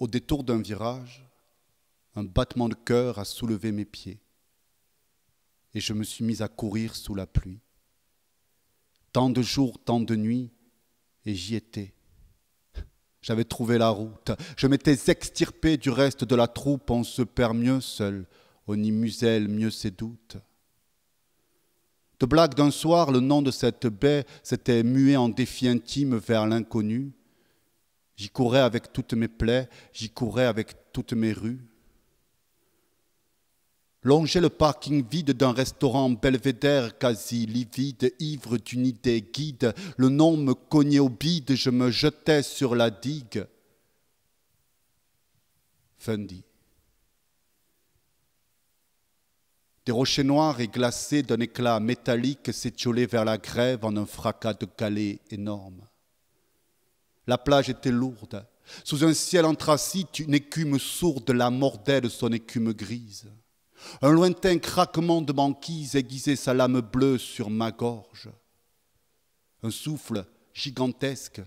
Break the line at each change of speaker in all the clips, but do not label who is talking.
Au détour d'un virage, un battement de cœur a soulevé mes pieds et je me suis mis à courir sous la pluie. Tant de jours, tant de nuits, et j'y étais. J'avais trouvé la route. Je m'étais extirpé du reste de la troupe. On se perd mieux seul. On y muselle mieux ses doutes. De blague d'un soir, le nom de cette baie s'était mué en défi intime vers l'inconnu. J'y courais avec toutes mes plaies, j'y courais avec toutes mes rues. Longeais le parking vide d'un restaurant belvédère quasi livide, ivre d'une idée guide, le nom me cognait au bide, je me jetais sur la digue. Fendi. Des rochers noirs et glacés d'un éclat métallique s'étiolaient vers la grève en un fracas de galets énorme. La plage était lourde. Sous un ciel anthracite, une écume sourde la mordait de son écume grise. Un lointain craquement de banquise aiguisait sa lame bleue sur ma gorge. Un souffle gigantesque,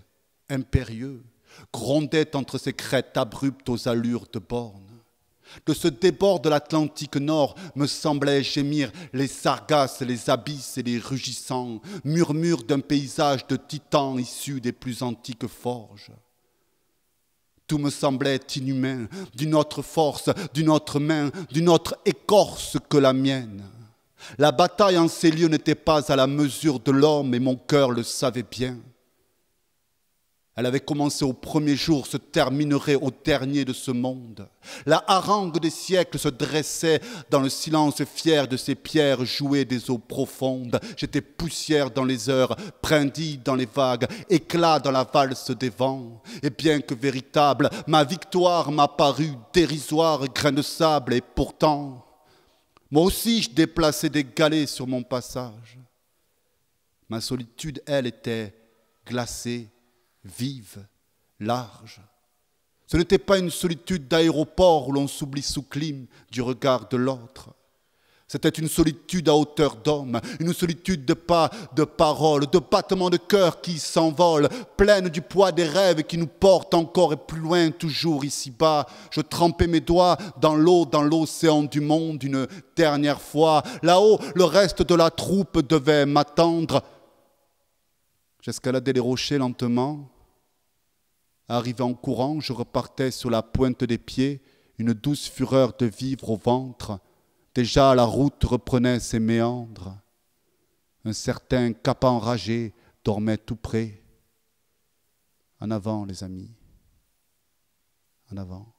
impérieux, grondait entre ses crêtes abruptes aux allures de bornes. De ce débord de l'Atlantique Nord me semblait gémir les sargasses, les abysses et les rugissants, murmures d'un paysage de titans issus des plus antiques forges. Tout me semblait inhumain, d'une autre force, d'une autre main, d'une autre écorce que la mienne. La bataille en ces lieux n'était pas à la mesure de l'homme et mon cœur le savait bien. Elle avait commencé au premier jour, se terminerait au dernier de ce monde. La harangue des siècles se dressait dans le silence fier de ces pierres jouées des eaux profondes. J'étais poussière dans les heures, brindille dans les vagues, éclat dans la valse des vents. Et bien que véritable, ma victoire m'a paru dérisoire, grain de sable, et pourtant, moi aussi je déplaçais des galets sur mon passage. Ma solitude, elle, était glacée vive, large. Ce n'était pas une solitude d'aéroport où l'on s'oublie sous clim du regard de l'autre. C'était une solitude à hauteur d'homme, une solitude de pas, de paroles, de battements de cœur qui s'envolent, pleine du poids des rêves qui nous portent encore et plus loin, toujours ici-bas. Je trempais mes doigts dans l'eau, dans l'océan du monde une dernière fois. Là-haut, le reste de la troupe devait m'attendre. J'escaladais les rochers lentement, Arrivé en courant, je repartais sur la pointe des pieds, une douce fureur de vivre au ventre. Déjà la route reprenait ses méandres. Un certain cap enragé dormait tout près. En avant, les amis. En avant.